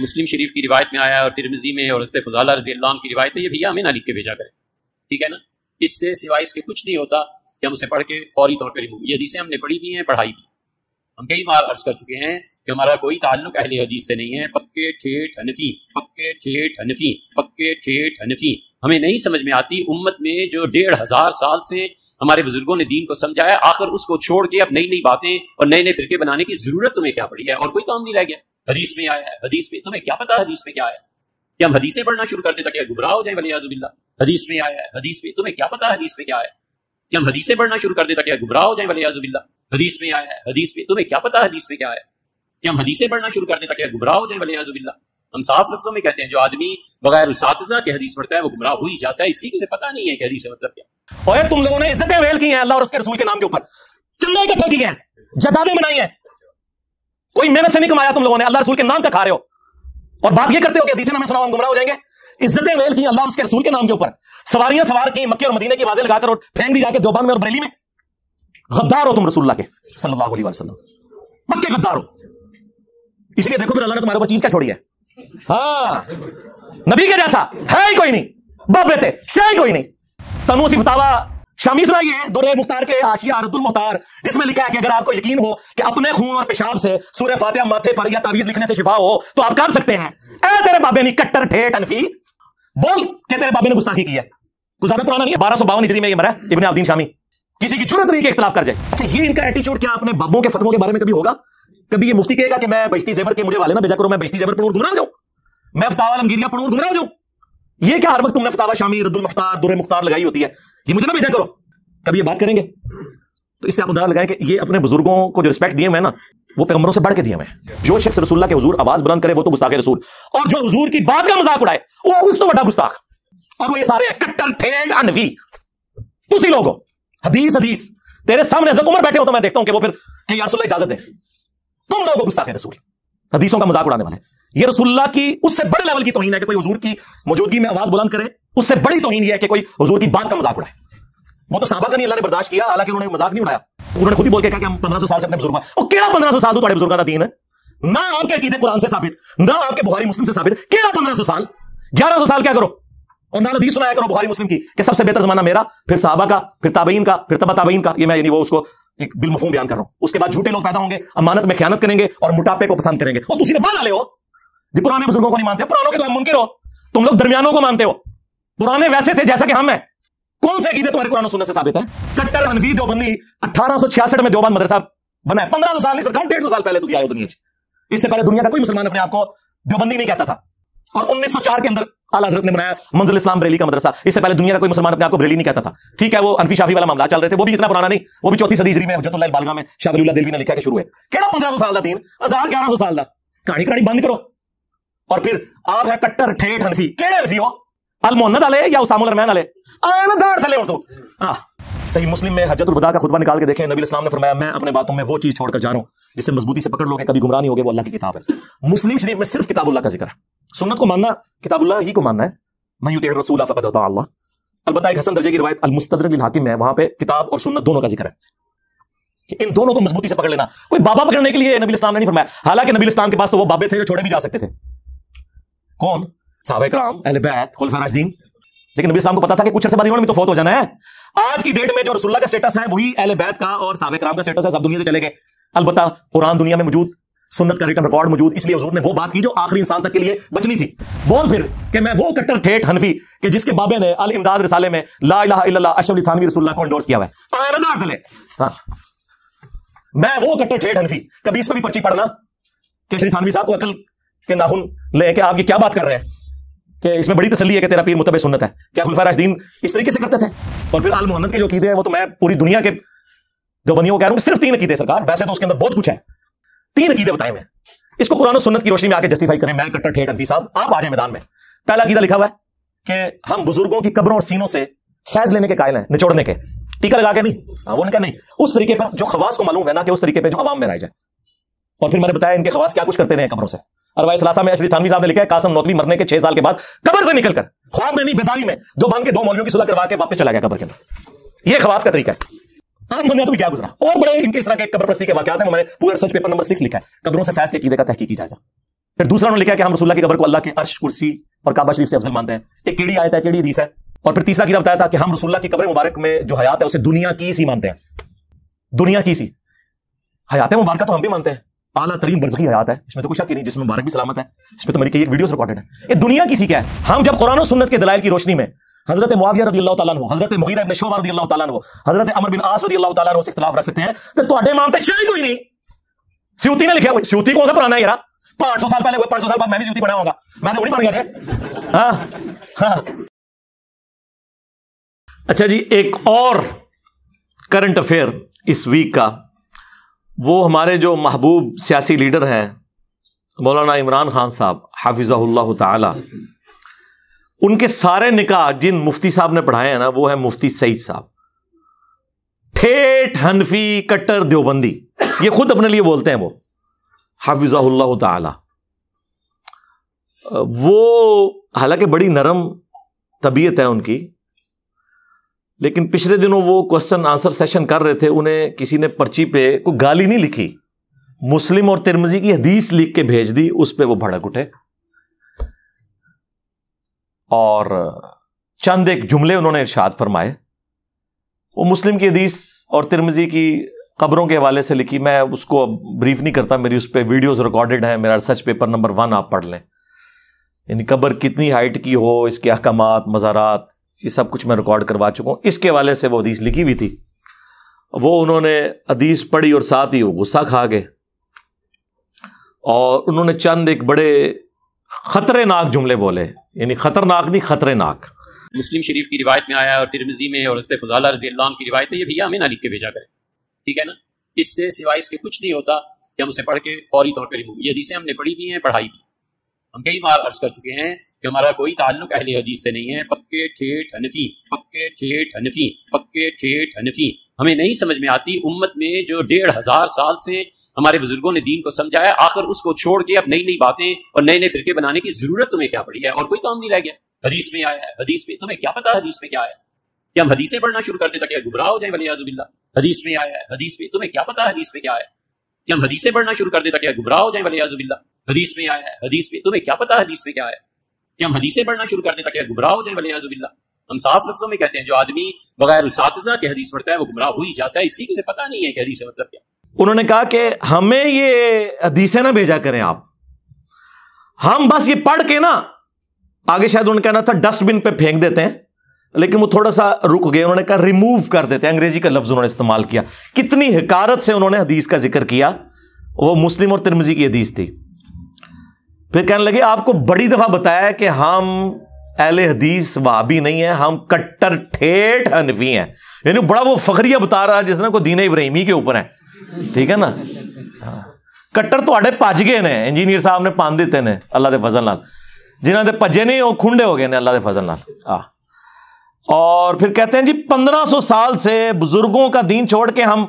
मुस्लिम शरीफ की रिवायत में आया और तिरमिजी में और रस्ते फजाला रजी अल्लाह की रिवायत में ये भैया हमें ना लिख के भेजा करें ठीक है ना इससे सिवाय इसके कुछ नहीं होता कि हम उसे पढ़ के फौरी तौर पर रिमूव ये हदीसें हमने पढ़ी भी हैं पढ़ाई भी हम कई बार अर्ज कर चुके हैं कि हमारा कोई ताल्लुक अहले हदीस से नहीं है पक्के ठेठ हनफी पक्के ठेठ हनफी पक्के ठेठ हनफी हमें नहीं समझ में आती उम्मत में जो डेढ़ हजार साल से हमारे बुजुर्गों ने दीन को समझाया आखिर उसको छोड़ के अब नई नई बातें और नए नए फिरके बनाने की जरूरत तुम्हें क्या पड़ी है और कोई काम नहीं रह गया हदीस में आया है हदीस में तुम्हें क्या पता हदीस में क्या आया कि हम हदीसें पढ़ना शुरू कर दें ताकि गुमराह हो जाए वलियाजुबिल्ला हदीस में आया है हदीस में तुम्हें क्या पता हदीस में क्या आया कि हम हदीसें पढ़ना शुरू कर दें ताकि गुमराह हो जाए वलियाजुबिल्ला हदीस में आया है हदीस में तुम्हें क्या पता हदीस में क्या आया कि हम हदीसें पढ़ना शुरू कर दें ताकि गुमराह हो जाए वलियाजुबिल्ला हम साफ लफ्जों में कहते हैं जो आदमी बगैर उसातजा के हदीस पढ़ता है वो गुमराह हो ही जाता है इसी को उसे पता नहीं है कि हदीस मतलब क्या और तुम लोगों ने इज्जतें वेल की हैं अल्लाह और उसके रसूल के नाम के ऊपर चंगे इकट्ठे की हैं जदादे बनाई हैं कोई मेहनत से नहीं कमाया तुम लोगों ने अल्लाह रसूल के नाम का खा रहे हो और बात ये करते हो कि हदीसें हमें सुना हम गुमराह हो जाएंगे इज्जतें वेल की अल्लाह उसके रसूल के नाम के ऊपर सवारियां सवार की मक्के और मदीने की बाजें लगाकर और फेंक दी जाके दोबंद में और बरेली में गद्दार हो तुम रसुल्ला के सल्लल्लाहु अलैहि वसल्लम पक्के गद्दार हो इसलिए देखो फिर अल्लाह ने तुम्हारे ऊपर चीज क्या छोड़ी है हाँ नबी के जैसा है ही कोई नहीं बाप बेटे है कोई नहीं तनु सिफतावा शामी सुनाइए दुरे मुख्तार के आशिया अरदुल मुख्तार जिसमें लिखा है कि अगर आपको यकीन हो कि अपने खून और पेशाब से सूर्य फातिहा माथे पर या तावीज लिखने से शिफा हो तो आप कर सकते हैं तेरे बाबे ने कट्टर ठेठ अनफी बोल क्या तेरे बाबे ने गुस्ताखी की है कुछ ज्यादा पुराना नहीं है बारह सौ बावन हिजरी में ये मरा इबन आबदीन शामी किसी की जरूरत नहीं के इख्तलाफ कर जाए अच्छा ये इनका एटीट्यूड क्या अपने बाबों के फतवों के बारे में कभी होगा कभी ये मुफ्ती कहेगा कि मैं बजती जेबर के मुझे वाले ना भेजा करो मैं बजती जेबर पढ़ूर घुमरा जाऊं मैं फतावा अलमगीरिया पढ़ूर घुमरा जाऊं ये क्या हर वक्त तुमने फतावा शामी रद्दुल मुख्तार दुरे मुख्तार लगाई होती है ये मुझे ना भेजा करो कभी ये बात करेंगे तो इससे आप उदाहरण लगाएं कि ये अपने बुजुर्गों को जो रिस्पेक्ट दिए हुए ना वो पैगंबरों से बढ़ के दिए हुए जो शख्स रसुल्ला के हजूर आवाज बुलंद करे वो तो गुस्ताख रसूल और जो हजूर की बात का मजाक उड़ाए वो उस तो बड़ा गुस्ताख और वो ये सारे कट्टर थे अनवी तुसी लोग हदीस हदीस तेरे सामने हजरत उमर बैठे हो तो मैं देखता हूं कि वो फिर कि यार इजाजत है तुम लोगों को गुस्ताख रसूल हदीसों का मजाक उड़ाने वाले ये रसुल्ला की उससे बड़े लेवल की तोहन है कि कोई हजूर की मौजूदगी में आवाज बुलंद करे उससे बड़ी तोहन यह है कि कोई हजूर की बात का मजाक उड़ाए वो तो साबा का नहीं अल्लाह ने बर्दाश्त किया हालांकि उन्होंने मजाक नहीं उड़ाया उन्होंने खुद ही बोल के कहा कि हम पंद्रह सौ साल से अपने बुजुर्ग और केड़ा पंद्रह सौ साल तो बड़े बुजुर्ग का दिन है ना आपके अकीदे कुरान से साबित ना आपके बुहारी मुस्लिम से साबित क्या पंद्रह सौ साल ग्यारह सौ साल क्या करो और ना नदी सुनाया करो बुहारी मुस्लिम की कि सबसे बेहतर जमाना मेरा फिर साहबा का फिर ताबईन का फिर तबा ताबईन का ये मैं यानी वो उसको एक बिलमफूम बयान कर रहा हूं उसके बाद झूठे लोग पैदा होंगे अमानत में ख्यानत करेंगे और मोटापे को पसंद करेंगे और तुम बाल वाले हो जी पुराने बुजुर्गों को नहीं मानते पुरानों के तो मुनकर हो तुम लोग दरमियानों को मानते हो पुराने वैसे थे जैसा कि हम हैं कौन से अकीदे तुम्हारे कुरान सुनने से साबित है कट्टर जो देवबंदी अठारह में देवबंद मदरसा बना है पंद्रह सौ साल नहीं सरकार डेढ़ साल पहले तुझे आयो दुनिया इससे पहले दुनिया का कोई मुसलमान अपने आपको को देवबंदी नहीं कहता था और 1904 के अंदर आला हजरत ने बनाया मंजिल इस्लाम बरेली का मदरसा इससे पहले दुनिया का कोई मुसलमान अपने आपको बरेली नहीं कहता था ठीक है वो अनफी शाफी वाला मामला चल रहे थे वो भी इतना पुराना नहीं वो भी चौथी सदी में हजरत बालगा में शाह दिलवी ने लिखा के शुरू है केड़ा पंद्रह सौ साल का तीन हजार ग्यारह सौ साल का कहानी कहानी बंद करो और फिर आप है कट्टर ठेठ हनफी केड़े हनफी हो अल मोहम्मद अले या उसामुल रहमान अले आन दार थले और तो हाँ। सही मुस्लिम में हजरत वदा का खुतबा निकाल के देखें नबी इस्लाम ने फरमाया मैं अपने बातों में वो चीज छोड़कर जा रहा हूं जिससे मजबूती से पकड़ लोगे कभी गुमराह नहीं होगे वो अल्लाह की किताब है मुस्लिम शरीफ में सिर्फ किताबुल्लाह का जिक्र है सुन्नत को मानना किताबुल्लाह ही को मानना है मैं यूते रसूल फ़कद अल्लाह अलबत्ता एक हसन दर्जे की रवायत अलमुस्तदर हाकिम है वहां पे किताब और सुन्नत दोनों का जिक्र है कि इन दोनों को मजबूती से पकड़ लेना कोई बाबा पकड़ने के लिए नबी इस्लाम ने नहीं फरमाया हालांकि नबी इस्लाम के पास तो वो बाबे थे जो छोड़े भी जा सकते थे कौन साहब कराम अहले बैत खुलफराजदीन लेकिन नबी को पता था कि कुछ अरसे बाद इन्होंने तो फौत हो जाना है आज की डेट में जो रसुल्ला का स्टेटस है वही अहले बैत का और साहब कराम का स्टेटस है सब दुनिया से चले गए अलबत्ता कुरान दुनिया में मौजूद सुन्नत का रिटर्न रिकॉर्ड मौजूद इसलिए हुजूर ने वो बात की जो आखिरी इंसान तक के लिए बचनी थी बोल फिर कि मैं वो कट्टर ठेठ हनफी कि जिसके बाबे ने अल इमदाद रिसाले में ला इलाहा इल्लल्लाह अशरफ अली थानवी रसूलुल्लाह को एंडोर्स किया हुआ है तो हां मैं वो कट्टर ठेठ हनफी कभी इस पर भी पर्ची पढ़ना कि श्री थानवी साहब को अकल कि नाखून ले कि आप ये क्या बात कर रहे हैं कि इसमें बड़ी तसली है कि तेरा पीर मुतब सुनत है क्या खुलफा राशदीन इस तरीके से करते थे और फिर आल मोहम्मद के जो कीदे हैं वो तो मैं पूरी दुनिया के गबनियों को कह रहा हूँ सिर्फ तीन कीदे सरकार वैसे तो उसके अंदर बहुत कुछ है तीन कीदे बताए मैं इसको कुरान सुनत की रोशनी में आकर जस्टिफाई करें मैं कट्टर ठेठ अनफी साहब आप आ जाए मैदान में पहला कीदा लिखा हुआ है कि हम बुजुर्गों की कब्रों और सीनों से फैज लेने के कायल हैं निचोड़ने के टीका लगा के नहीं हाँ वो उनका नहीं उस तरीके पर जो खवास को मालूम है ना कि उस तरीके पर जो आवाम में रह जाए और फिर मैंने बताया इनके खवास क्या कुछ करते रहे कमरों से सलासा में थानवी साहब ने लिखा है कासम नौतवी मरने के छह साल के बाद कबर से निकलकर ख्वाब में नहीं बेदारी में दो बन के दो मौलियों की सुलह करवा के वापस चला गया कबर के अंदर यह खवास का तरीका है आम हाँ, बंदा तो क्या गुजरा और बड़े इनके इस तरह के कबर प्रस्ती के है मैंने पूरा पेपर नंबर सिक्स लिखा है से फैस के कीदे का फिर दूसरा उन्होंने लिखा कि हम रसुल्ला की कबर को अल्लाह के अर्श कुर्सी और काबा शरीफ से अफजल मानते हैं एक केड़ी आयत है केड़ी है और फिर तीसरा किताब बताया था कि हम रसुल्ला की कबर मुबारक में जो हयात है उसे दुनिया की सी मानते हैं दुनिया की सी हयात मुबारक तो हम भी मानते हैं आला तरीन बरसकी हयात है इसमें तो कुछ नहीं जिसमें मुबारक भी सलामत है इसमें तो मेरी कई वीडियो रिकॉर्डेड है ये दुनिया किसी का है हम जब कुरान सुनत के दलाल की रोशनी में हजरत मुआविया रदी अल्लाह तआला हजरत मुगीरा इब्न शोबा रदी अल्लाह तआला हजरत अमर बिन आस रदी अल्लाह तआला से इख्तलाफ रख सकते हैं तो तुम्हारे मानते शायद कोई नहीं सियूती ने लिखा हुआ सियूती कौन सा पुराना है यार 500 साल पहले हुए 500 साल बाद मैं भी सियूती बनाऊंगा मैं तो बन गया थे हां हाँ। अच्छा जी एक और करंट अफेयर इस वीक का वो हमारे जो महबूब सियासी लीडर हैं मौलाना इमरान खान साहब हाफिज़ाल्ला ताला उनके सारे निकाह जिन मुफ्ती साहब ने पढ़ाए हैं ना वो है मुफ्ती सईद साहब ठेठ हनफी कट्टर देवबंदी ये खुद अपने लिए बोलते हैं वो हाफिज़ाल्ला ताला वो हालांकि बड़ी नरम तबीयत है उनकी लेकिन पिछले दिनों वो क्वेश्चन आंसर सेशन कर रहे थे उन्हें किसी ने पर्ची पे कोई गाली नहीं लिखी मुस्लिम और तिरमजी की हदीस लिख के भेज दी उस पर वो भड़क उठे और चंद एक जुमले उन्होंने इर्शाद फरमाए वो मुस्लिम की हदीस और तिरमजी की खबरों के हवाले से लिखी मैं उसको अब ब्रीफ नहीं करता मेरी उस पर वीडियोज़ रिकॉर्डेड है मेरा रिसर्च पेपर नंबर वन आप पढ़ लें यानी कब्र कितनी हाइट की हो इसके अहकाम मज़ारात ये सब कुछ मैं रिकॉर्ड करवा चुका हूँ इसके वाले से वो हदीस लिखी हुई थी वो उन्होंने हदीस पढ़ी और साथ ही वो गुस्सा खा गए और उन्होंने चंद एक बड़े खतरनाक जुमले बोले यानी खतरनाक नहीं खतरनाक मुस्लिम शरीफ की रिवायत में आया और तिरमिजी में और फजाला रजी अल्लाह की रिवायत में ये भैया हमें ना लिख के भेजा करें ठीक है ना इससे सिवाय इसके कुछ नहीं होता कि हम उसे पढ़ के फौरी तौर पर रिमूव ये हदीसें हमने पढ़ी भी हैं पढ़ाई भी हम कई बार अर्ज कर चुके हैं कि हमारा कोई ताल्लुक अहले हदीस से नहीं है पक्के ठेठ हनफी पक्के ठेठ हनफी पक्के ठेठ हनफी हमें नहीं समझ में आती उम्मत में जो डेढ़ हजार साल से हमारे बुजुर्गों ने दीन को समझाया आखिर उसको छोड़ के अब नई नई बातें और नए नए फिरके बनाने की जरूरत तुम्हें क्या पड़ी है और कोई काम नहीं रह गया हदीस में आया है हदीस में तुम्हें क्या पता हदीस में क्या आया कि हम हदीसें पढ़ना शुरू कर देता ताकि घुबरा हो जाए आजुबिल्ला हदीस में आया है हदीस में तुम्हें क्या पता हदीस में क्या आया कि हम हदीसें पढ़ना शुरू कर देता ताकि घुबरा हो जाए आजुबिल्ला हदीस में आया है हदीस में तुम्हें क्या पता हदीस में क्या आया कि हम हदीसें पढ़ना शुरू कर दें ताकि गुमराह हो जाए वलिया हम साफ लफ्जों में कहते हैं जो आदमी बगैर उस के हदीस पढ़ता है वो गुमराह हो ही जाता है इसी को पता नहीं है कि हदीस मतलब क्या उन्होंने कहा कि हमें ये हदीसें ना भेजा करें आप हम बस ये पढ़ के ना आगे शायद उन्होंने कहना था डस्टबिन पे फेंक देते हैं लेकिन वो थोड़ा सा रुक गए उन्होंने कहा रिमूव कर देते हैं अंग्रेजी का लफ्ज उन्होंने इस्तेमाल किया कितनी हकारत से उन्होंने हदीस का जिक्र किया वो मुस्लिम और तिरमजी की हदीस थी फिर कहने लगे आपको बड़ी दफा बताया कि हम अहले हदीस वाबी नहीं है हम कट्टर ठेठ हनफी हैं यानी बड़ा वो फखरिया बता रहा है जिसने को दीन इब्राहिमी के ऊपर है ठीक है ना हाँ। कट्टर तो ਭੱਜ ਗਏ ਨੇ ने ਸਾਹਿਬ ਨੇ ਪੰਨ ਦਿੱਤੇ ਨੇ ਅੱਲਾ ਦੇ ਫਜ਼ਲ ਨਾਲ ਜਿਨ੍ਹਾਂ ਦੇ ਭੱਜੇ नहीं वो खुंडे हो गए ने अल्लाह के फजल नाल आ हाँ। और फिर कहते हैं जी पंद्रह सौ साल से बुजुर्गों का दीन छोड़ के हम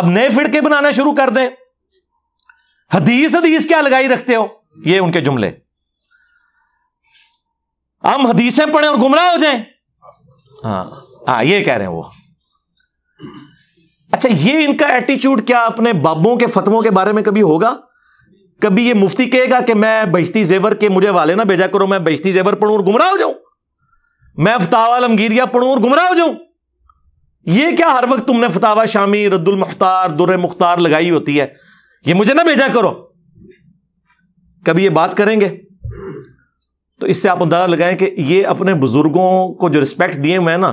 अब नए फिड़के बनाना शुरू कर दें हदीस हदीस क्या लगाई रखते हो ये उनके जुमले हम हदीसें पढ़ें और गुमराह हो जाए हाँ हाँ ये कह रहे हैं वो अच्छा ये इनका एटीट्यूड क्या अपने बाबों के फतवों के बारे में कभी होगा कभी ये मुफ्ती कहेगा कि मैं बजती जेवर के मुझे वाले ना भेजा करो मैं बजती जेवर पढ़ू और गुमराह हो जाऊं मैं फतावा आलमगीरिया पढ़ू और गुमराह हो जाऊं ये क्या हर वक्त तुमने फतावा शामी रद्दुल मुख्तार दुर मुख्तार लगाई होती है ये मुझे ना भेजा करो कभी ये बात करेंगे तो इससे आप अंदाजा लगाएं कि ये अपने बुजुर्गों को जो रिस्पेक्ट दिए हुए हैं ना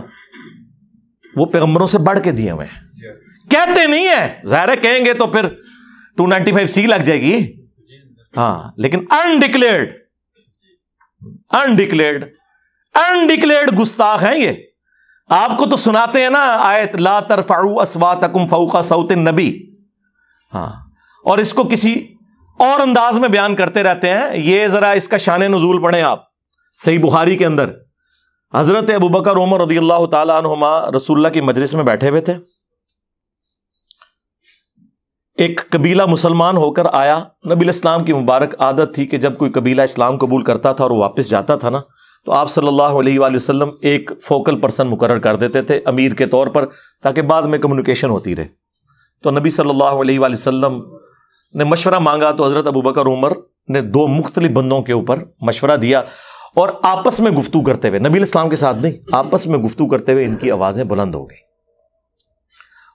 वो पैगंबरों से बढ़ के दिए हुए हैं कहते नहीं है जाहिर कहेंगे तो फिर 295 सी लग जाएगी हाँ लेकिन अनडिक्लेयर्ड अनडिक्लेयर्ड अनडिक्लेयर्ड गुस्ताख हैं ये आपको तो सुनाते हैं ना आयत ला तरफाउ असवा तकुम फौका सऊत नबी हाँ और इसको किसी और अंदाज में बयान करते रहते हैं ये जरा इसका शान नजूल पढ़े आप सही बुखारी के अंदर हजरत अबूबकर उमर रदी अल्लाह तुमा रसुल्ला की मजलिस में बैठे हुए थे एक कबीला मुसलमान होकर आया नबी इस्लाम की मुबारक आदत थी कि जब कोई कबीला इस्लाम कबूल करता था और वापस जाता था ना तो आप सल्लल्लाहु अलैहि वसल्लम एक फोकल पर्सन मुकर कर देते थे अमीर के तौर पर ताकि बाद में कम्युनिकेशन होती रहे तो नबी सल्लल्लाहु अलैहि वसल्लम ने मशवरा मांगा तो हजरत अबू बकर उमर ने दो मुख्तलि बंदों के ऊपर मशवरा दिया और आपस में गुफ्तु करते हुए नबी इस्लाम के साथ नहीं आपस में गुफ्तु करते हुए इनकी आवाज़ें बुलंद हो गई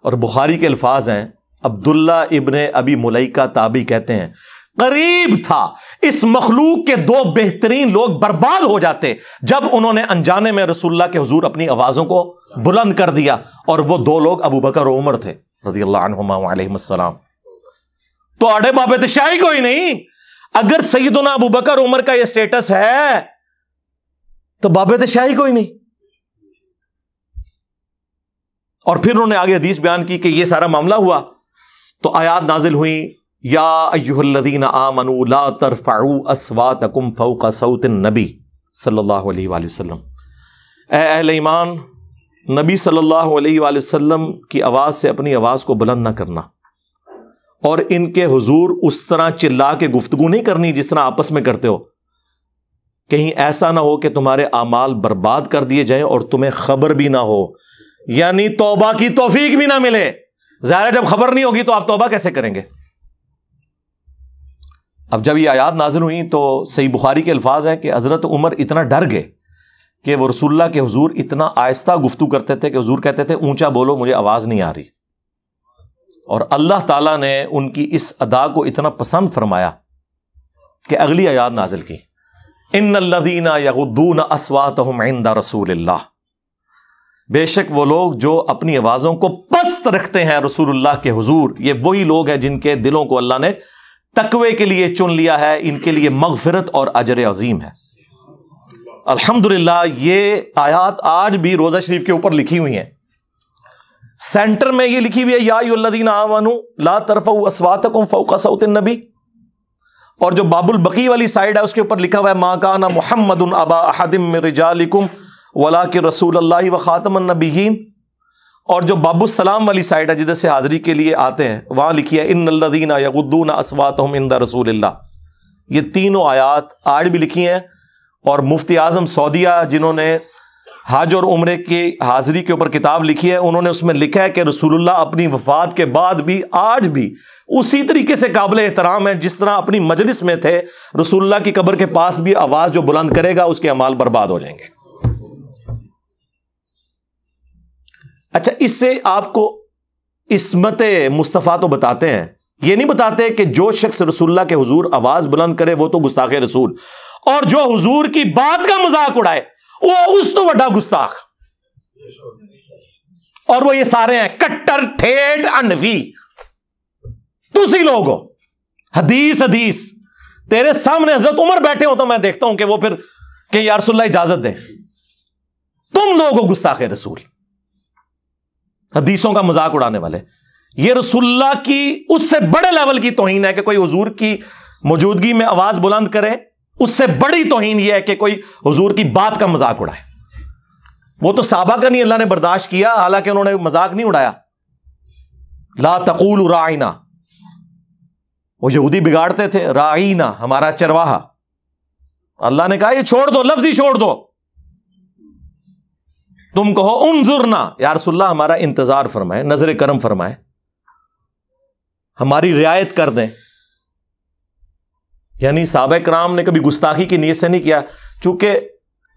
और बुखारी के अल्फाज हैं अब्दुल्ला इबन अबी मुलैका ताबी कहते हैं करीब था इस मखलूक के दो बेहतरीन लोग बर्बाद हो जाते जब उन्होंने अनजाने में रसुल्ला के हजूर अपनी आवाज़ों को बुलंद कर दिया और वह दो लोग अबू बकर उमर थे रजी अल्लाह तो अड़े बाबे तो शाही कोई नहीं अगर ना अबू बकर उमर का यह स्टेटस है तो बाबे तो शाही कोई नहीं और फिर उन्होंने आगे हदीस बयान की कि यह सारा मामला हुआ तो आयात नाजिल हुई या नबी ईमान नबी सल्लल्लाहु अलैहि वसल्लम की आवाज़ से अपनी आवाज़ को बुलंद ना करना और इनके हुजूर उस तरह चिल्ला के गुफ्तगु नहीं करनी जिस तरह आपस में करते हो कहीं ऐसा ना हो कि तुम्हारे अमाल बर्बाद कर दिए जाएं और तुम्हें खबर भी ना हो यानी तोबा की तोफीक भी ना मिले ज़ाहिर जब खबर नहीं होगी तो आप तोबा कैसे करेंगे अब जब ये आयात नाजिल हुई तो सही बुखारी के अल्फाज हैं कि हज़रत उमर इतना डर गए कि वो रसुल्ला के हजूर इतना आहिस्ता गुफ्तु करते थे कि हजूर कहते थे ऊंचा बोलो मुझे आवाज़ नहीं आ रही और अल्लाह ताला ने उनकी इस अदा को इतना पसंद फरमाया कि अगली आयात नाजिल की इन लदीना यदून असवात इंदा रसूल बेशक वो लोग जो अपनी आवाज़ों को पस्त रखते हैं रसूलुल्लाह के हुजूर ये वही लोग हैं जिनके दिलों को अल्लाह ने तकवे के लिए चुन लिया है इनके लिए मगफरत और अजर अजीम है अल्हम्दुलिल्लाह ये आयात आज भी रोज़ा शरीफ के ऊपर लिखी हुई हैं सेंटर में ये लिखी हुई है या यादीन आवानू ला तरफ असवातकुम फौका सऊत नबी और जो बाबुल बकी वाली साइड है उसके ऊपर लिखा हुआ है मा माकाना मोहम्मद अबा अहदिम रिजालिकुम वला के रसूल अल्लाह व ख़ातमनबीन और जो बाबू सलाम वाली साइड है जिधर से हाज़िरी के लिए आते हैं वहां लिखी है इन अल्लादीना यगुद्दून असवात इंदा रसूल ये तीनों आयात आज भी लिखी हैं और मुफ्ती आज़म सऊदिया जिन्होंने हज और उम्र की हाजिरी के ऊपर किताब लिखी है उन्होंने उसमें लिखा है कि रसूलुल्लाह अपनी वफात के बाद भी आज भी उसी तरीके से काबिल एहतराम है जिस तरह अपनी मजलिस में थे रसूलुल्लाह की कब्र के पास भी आवाज़ जो बुलंद करेगा उसके अमाल बर्बाद हो जाएंगे अच्छा इससे आपको इसमत मुस्तफ़ा तो बताते हैं ये नहीं बताते कि जो शख्स रसुल्ला के हुजूर आवाज़ बुलंद करे वो तो गुस्ताखे रसूल और जो हुजूर की बात का मजाक उड़ाए वो उस तो वा गुस्ताख और वो ये सारे हैं कट्टर ठेठ अनवी तुसी लोग हो हदीस हदीस तेरे सामने हजरत उमर बैठे हो तो मैं देखता हूं कि वो फिर कि यारसुल्ला इजाजत दे तुम लोग हो गुस्ताख रसूल हदीसों का मजाक उड़ाने वाले ये रसुल्ला की उससे बड़े लेवल की तोहन है कि कोई हजूर की मौजूदगी में आवाज बुलंद करे उससे बड़ी तोहन यह है कि कोई हजूर की बात का मजाक उड़ाए वो तो साहबा का नहीं अल्लाह ने बर्दाश्त किया हालांकि उन्होंने मजाक नहीं उड़ाया ला तकूल राइना वो यहूदी बिगाड़ते थे राइना हमारा चरवाहा अल्लाह ने कहा ये छोड़ दो लफ्ज ही छोड़ दो तुम कहो उमजुरना यारसुल्ला हमारा इंतजार फरमाए नजर करम फरमाए हमारी रियायत कर दें यानी साहब कराम ने कभी गुस्ताखी की नीयत से नहीं किया चूंकि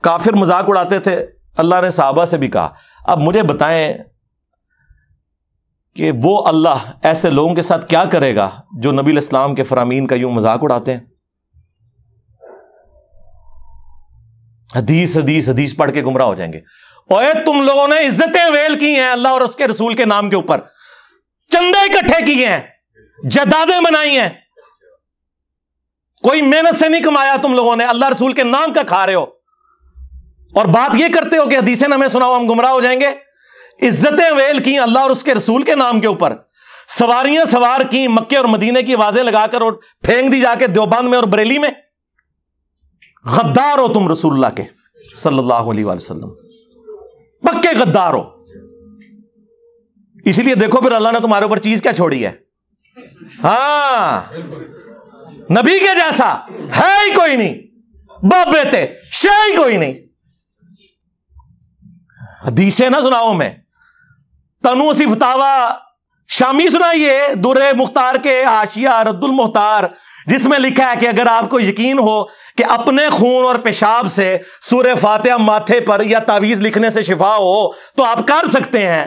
काफिर मजाक उड़ाते थे अल्लाह ने साहबा से भी कहा अब मुझे बताएं कि वो अल्लाह ऐसे लोगों के साथ क्या करेगा जो नबी इस्लाम के फरामीन का यूं मजाक उड़ाते हैं हदीस हदीस हदीस पढ़ के गुमराह हो जाएंगे ओए तुम लोगों ने इज्जतें वेल की हैं अल्लाह और उसके रसूल के नाम के ऊपर चंदे इकट्ठे किए हैं जदादें बनाई हैं कोई मेहनत से नहीं कमाया तुम लोगों ने अल्लाह रसूल के नाम का खा रहे हो और बात यह करते हो कि हदीसें हमें सुनाओ हम गुमराह हो जाएंगे इज्जतें वेल की अल्लाह और उसके रसूल के नाम के ऊपर सवारियां सवार की मक्के और मदीने की आवाजें लगाकर और फेंक दी जाके देवबंद में और बरेली में गद्दार हो तुम रसूल्ला के सल्लल्लाहु अलैहि वसल्लम पक्के गद्दार हो इसीलिए देखो फिर अल्लाह ने तुम्हारे ऊपर चीज क्या छोड़ी है हाँ नबी के जैसा है ही कोई नहीं बाप बेते शे ही कोई नहीं हदीसें ना सुनाओ मैं तनु सिफतावा शामी सुनाइए दुरे मुख्तार के आशिया रद्दुल मुख्तार जिसमें लिखा है कि अगर आपको यकीन हो कि अपने खून और पेशाब से सूर्य फातिहा माथे पर या तावीज लिखने से शिफा हो तो आप कर सकते हैं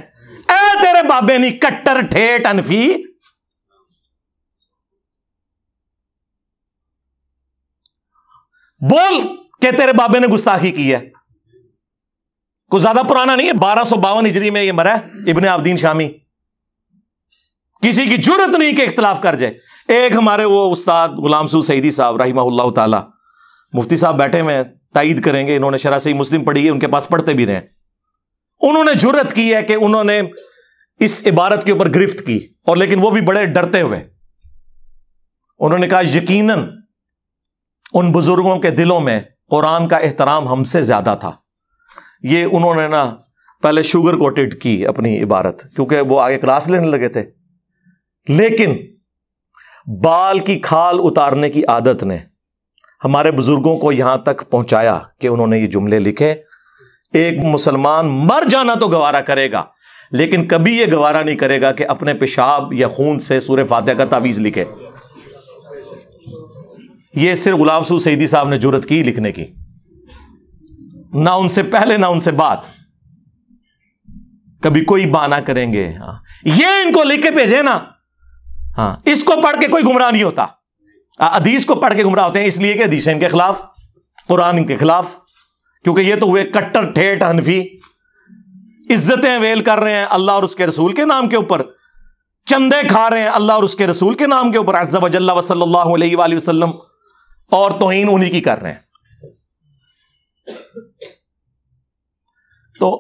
ए तेरे बाबे नी कट्टर ठेठ अनफी बोल के तेरे बाबे ने गुस्ताखी की है कुछ ज्यादा पुराना नहीं है बारह सौ बावन हिजरी में ये मरा इबन आबदीन शामी किसी की जरूरत नहीं कि इख्तलाफ कर जाए एक हमारे वो उस्ताद गुलाम सू सईदी साहब रही ताला मुफ्ती साहब बैठे हुए हैं तायद करेंगे इन्होंने शरा से मुस्लिम पढ़ी है उनके पास पढ़ते भी रहे उन्होंने जरूरत की है कि उन्होंने इस इबारत के ऊपर गिरफ्त की और लेकिन वो भी बड़े डरते हुए उन्होंने कहा यकीनन उन बुजुर्गों के दिलों में कुरान का एहतराम हमसे ज़्यादा था ये उन्होंने ना पहले शुगर कोटेड की अपनी इबारत क्योंकि वो आगे क्लास लेने लगे थे लेकिन बाल की खाल उतारने की आदत ने हमारे बुजुर्गों को यहां तक पहुंचाया कि उन्होंने ये जुमले लिखे एक मुसलमान मर जाना तो गवारा करेगा लेकिन कभी यह गवारा नहीं करेगा कि अपने पेशाब या खून से सूर्य फातह का तावीज लिखे ये सिर्फ गुलाम सू सईदी साहब ने जरूरत की लिखने की ना उनसे पहले ना उनसे बात कभी कोई बाना करेंगे हाँ ये इनको लिख के भेजे ना हाँ इसको पढ़ के कोई गुमराह नहीं होता अधीश को पढ़ के गुमराह होते हैं इसलिए कि अधीश इनके खिलाफ कुरान इनके खिलाफ क्योंकि ये तो हुए कट्टर ठेठ हनफी इज्जतें वेल कर रहे हैं अल्लाह और उसके रसूल के नाम के ऊपर चंदे खा रहे हैं अल्लाह और उसके रसूल के नाम के ऊपर अज्जा वजल्ला वसल्लल्लाहु वसल्लम और तोहीन उन्हीं की कर रहे हैं तो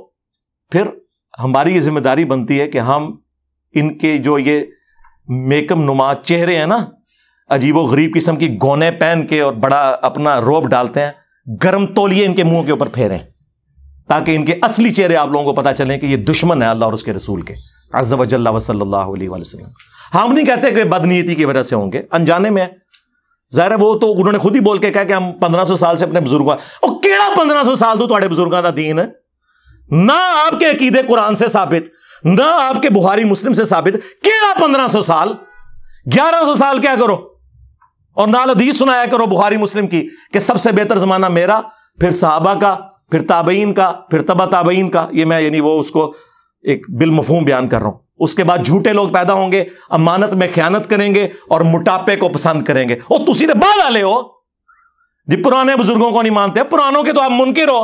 फिर हमारी ये जिम्मेदारी बनती है कि हम इनके जो ये मेकअप नुमा चेहरे हैं ना अजीबो गरीब किस्म की गोने पहन के और बड़ा अपना रोब डालते हैं गर्म तोलिए इनके मुंह के ऊपर फेरें ताकि इनके असली चेहरे आप लोगों को पता चले कि ये दुश्मन है अल्लाह और उसके रसूल के अजब वजल्ला वसल्ला वसलम हम नहीं कहते कि बदनीति की वजह से होंगे अनजाने में है ज़ाहिर है वो तो उन्होंने खुद ही बोल के कहा कि हम पंद्रह सौ साल से अपने बुजुर्गों केड़ा पंद्रह सौ साल तो थोड़े बुजुर्गों का दीन ਹੈ ना आपके अकीदे कुरान से साबित ना आपके बुहारी मुस्लिम से साबित केड़ा पंद्रह सौ साल ग्यारह सौ साल क्या करो और नाल हदीस सुनाया करो बुहारी मुस्लिम की कि सबसे बेहतर जमाना मेरा फिर साहबा का फिर ताबईन का फिर तबा ताबईन का ये मैं यानी वो उसको एक बिलमफहूम बयान कर रहा हूं उसके बाद झूठे लोग पैदा होंगे अमानत में ख्यानत करेंगे और मोटापे को पसंद करेंगे ओ तुसी तो बाल वाले हो जी पुराने बुजुर्गों को नहीं मानते पुरानों के तो आप मुनकर हो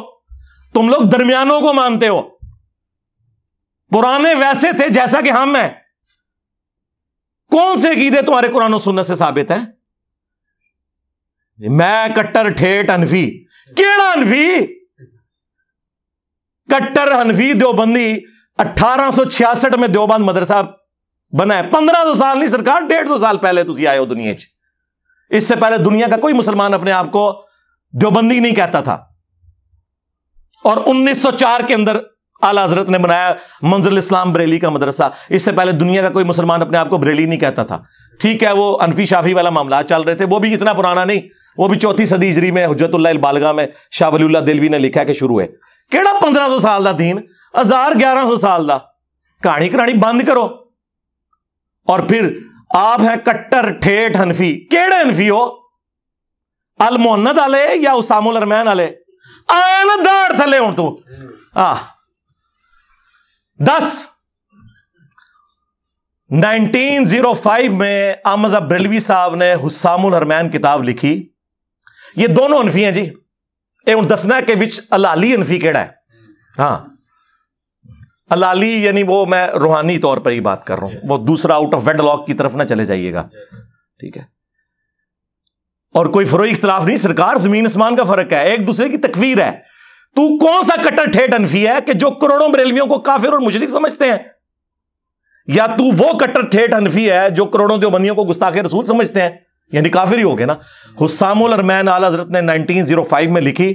तुम लोग दरमियानों को मानते हो पुराने वैसे थे जैसा कि हम हैं कौन से गीदे तुम्हारे कुरान सुनने से साबित है मैं कट्टर ठेठ अनफी केड़ा अनफी कट्टर हनफी बंदी 1866 में देवबंद मदरसा बना है सौ साल नहीं सरकार डेढ़ सौ साल पहले तुम आए हो दुनिया च इससे पहले दुनिया का कोई मुसलमान अपने आप को देवबंदी नहीं कहता था और 1904 के अंदर आला हजरत ने बनाया मंजिल इस्लाम बरेली का मदरसा इससे पहले दुनिया का कोई मुसलमान अपने आप को बरेली नहीं कहता था ठीक है वो अनफी शाफी वाला मामला चल रहे थे वो भी इतना पुराना नहीं वो भी चौथी सदी इजरी में हजरतुल्ला बालगा में शाह वलीउल्ला दिलवी ने लिखा है कि शुरू है केड़ा पंद्रह सौ साल का दीन हजार ग्यारह सौ साल का कहानी कहानी बंद करो और फिर आप है कट्टर ठेठ हनफी केड़े हनफी हो अल मोहनद आले या उसामुल अरमैन आले आन दाड़ थले हूं तू आ दस 1905 में अमज अब्रेलवी साहब ने हुसामुल हरमैन किताब लिखी ये दोनों अनफी हैं जी ये हूँ दसना के विच अलाली अनफी केड़ा है हाँ हलाली यानी वो मैं रूहानी तौर पर ही बात कर रहा हूं वो दूसरा आउट ऑफ वेडलॉक की तरफ ना चले जाइएगा ठीक है और कोई फरोई इख्तलाफ नहीं सरकार जमीन आसमान का फर्क है एक दूसरे की तकवीर है तू कौन सा कट्टर ठेठ अनफी है कि जो करोड़ों बरेलवियों को काफिर और मुशरक समझते हैं या तू वो कट्टर ठेठ अनफी है जो करोड़ों देवबंदियों को गुस्ताखे रसूल समझते हैं यानी काफिर ही हो गए ना हुसाम हरमैन आला हजरत ने 1905 में लिखी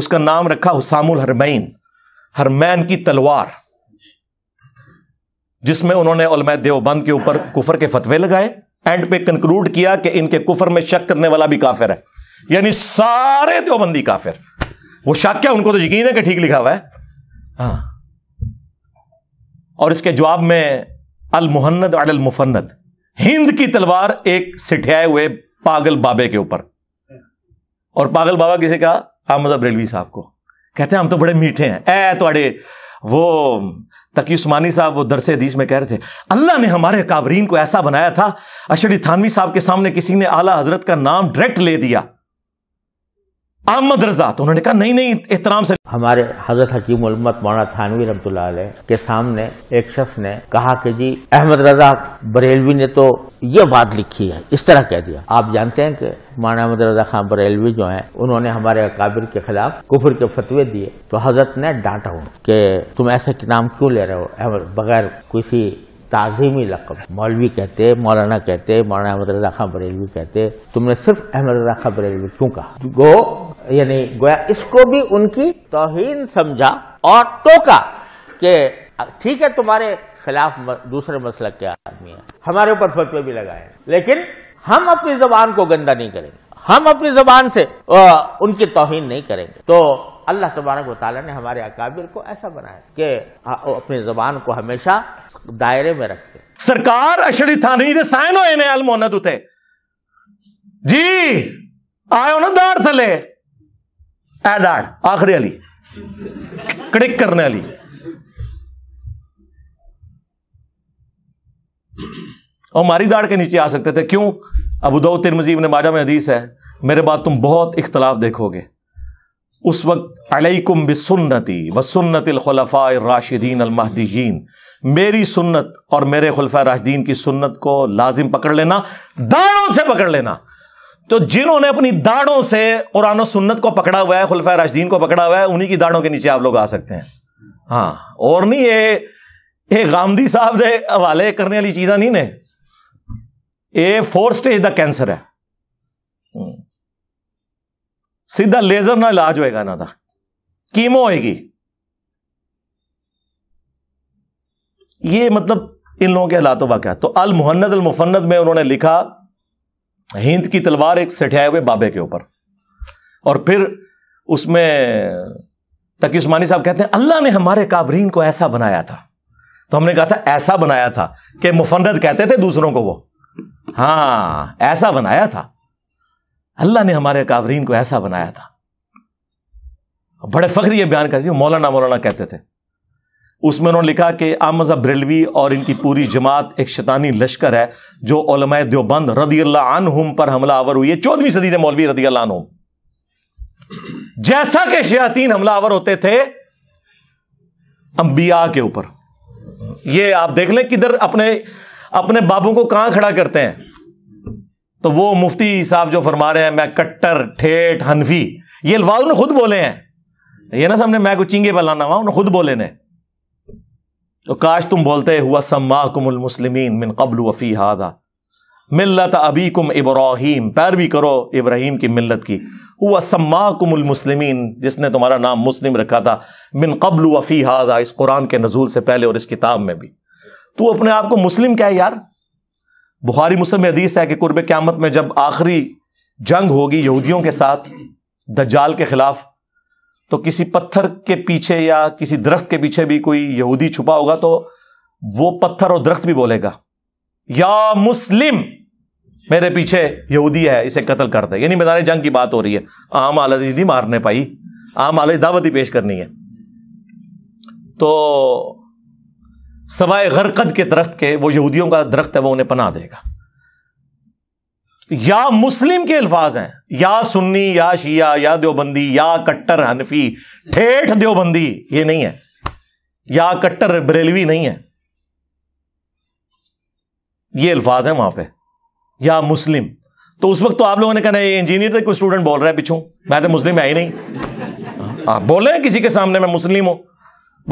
उसका नाम रखा हुसाम हरमैन हरमैन की तलवार जिसमें उन्होंने देवबंद के ऊपर कुफर के फतवे लगाए एंड पे कंक्लूड किया कि इनके कुफर में शक करने वाला भी काफिर है यानी सारे देवबंदी काफिर वो शक क्या उनको तो यकीन है कि ठीक लिखा हुआ है हाँ और इसके जवाब में अल अल मुफन्नद हिंद की तलवार एक सिठियाए हुए पागल बाबे के ऊपर और पागल बाबा किसे कहा अब रेलवी साहब को कहते हैं हम तो बड़े मीठे हैं ए थोड़े वो तकी उस्मानी साहब वो दरस हदीस में कह रहे थे अल्लाह ने हमारे कावरीन को ऐसा बनाया था अशरी थानवी साहब के सामने किसी ने आला हजरत का नाम डायरेक्ट ले दिया अहमद रजा तो उन्होंने कहा नहीं नहीं एहतराम से हमारे हजरत हकीम उलमत मौना थानवी रमतुल्ला के सामने एक शख्स ने कहा कि जी अहमद रजा बरेलवी ने तो ये बात लिखी है इस तरह कह दिया आप जानते हैं कि माना अहमद रजा खान बरेलवी जो हैं उन्होंने हमारे अकाबिर के खिलाफ कुफर के फतवे दिए तो हजरत ने डांटा हूँ कि तुम ऐसे नाम क्यों ले रहे हो बगैर किसी ताज़ीमी लकब मौलवी कहते मौलाना कहते मौलाना अहमद रजा खां बरेलवी कहते तुमने सिर्फ अहमद रजा खां बरेलवी क्यों कहा गो यानी गोया इसको भी उनकी तोहन समझा और टोका कि ठीक है तुम्हारे खिलाफ दूसरे मसल के आदमी है हमारे ऊपर फतवे भी लगाए लेकिन हम अपनी जबान को गंदा नहीं करेंगे हम अपनी जबान से उनकी तोहिन नहीं करेंगे तो अल्लाह तबारक वाली ने हमारे अकाबिर को ऐसा बनाया कि अपनी जबान को हमेशा दायरे में रखते सरकार अशरी थानी साइन होने एने अल उते जी आयो ना दार थले ए दार आखिरी अली कड़िक करने अली और हमारी दाड़ के नीचे आ सकते थे क्यों अब अबूदो मजीब ने माजा में हदीस है मेरे बाद तुम बहुत इख्तलाफ देखोगे उस वक्त अलैकुम बिसुन्नति व सुन्नतलखलफ़ा राशिदीन अलमहदीन मेरी सुन्नत और मेरे खलफा राशिदीन की सुन्नत को लाजिम पकड़ लेना दाड़ों से पकड़ लेना तो जिन्होंने अपनी दाड़ों से कुरान सुन्नत को पकड़ा हुआ है खुलफा राशिदीन को पकड़ा हुआ है उन्हीं की दाड़ों के नीचे आप लोग आ सकते हैं हाँ और नहीं ये गांधी साहब से हवाले करने वाली चीज़ा नहीं ने ये फोर स्टेज का कैंसर है hmm. सीधा लेजर ਨਾਲ इलाज होगा इन्हों का कीमो होगी ये मतलब इन लोगों के हालातों का क्या तो अल मुहन्नद अल मुफन्नद में उन्होंने लिखा हिंद की तलवार एक सठियाए हुए बाबे के ऊपर और फिर उसमें तकी उस्मानी साहब कहते हैं अल्लाह ने हमारे काबरीन को ऐसा बनाया था तो हमने कहा था ऐसा बनाया था कि मुफन्नद कहते थे दूसरों को वो हाँ ऐसा बनाया था अल्लाह ने हमारे कावरीन को ऐसा बनाया था बड़े फख्र ये बयान करती मौलाना मौलाना कहते थे उसमें उन्होंने लिखा कि आमजा बरेलवी और इनकी पूरी जमात एक शैतानी लश्कर है जो ओलमाय देवबंद रदी अल्लाह पर हमला आवर हुई है चौदहवीं सदी थे मौलवी रदी अल्लाह जैसा कि शयातीन हमला आवर होते थे अंबिया के ऊपर ये आप देख लें किधर अपने अपने बाबू को कहां खड़ा करते हैं तो वो मुफ्ती साहब जो फरमा रहे हैं मैं कट्टर ठेठ हनफी ये अल्फाज उन्हें खुद बोले हैं ये ना सामने मैं कुछ चिंगे बलाना हुआ उन्होंने खुद बोले ने तो काश तुम बोलते हुआ सम्मा कुमल मिन कबल वफ़ी हादा मिलत अबी कुम इब्राहिम पैरवी करो इब्राहिम की मिलत की हुआ सम्मा कुमल जिसने तुम्हारा नाम मुस्लिम रखा था मिन कबल वफ़ी हादा इस कुरान के नजूल से पहले और इस किताब में भी तू अपने आप को मुस्लिम क्या है यार बुहारी मुस्लिम हदीस है कि कुर्ब क्यामत में जब आखिरी जंग होगी यहूदियों के साथ दज्जाल के खिलाफ तो किसी पत्थर के पीछे या किसी दरख्त के पीछे भी कोई यहूदी छुपा होगा तो वो पत्थर और दरख्त भी बोलेगा या मुस्लिम मेरे पीछे यहूदी है इसे कत्ल कर दे यानी मैदान जंग की बात हो रही है आम आलजी नहीं मारने पाई आम आलज दावत ही पेश करनी है तो सवाए गरकद के दरख्त के वो यहूदियों का दरख्त है वो उन्हें पना देगा या मुस्लिम के अल्फाज हैं या सुन्नी या शिया या देवबंदी या कट्टर हनफी ठेठ देवबंदी ये नहीं है या कट्टर बरेलवी नहीं है ये अल्फाज हैं वहां पे या मुस्लिम तो उस वक्त तो आप लोगों ने कहना ये इंजीनियर थे कोई स्टूडेंट बोल रहा है पिछू मैं तो मुस्लिम है ही नहीं हाँ, आप बोले किसी के सामने मैं मुस्लिम हूं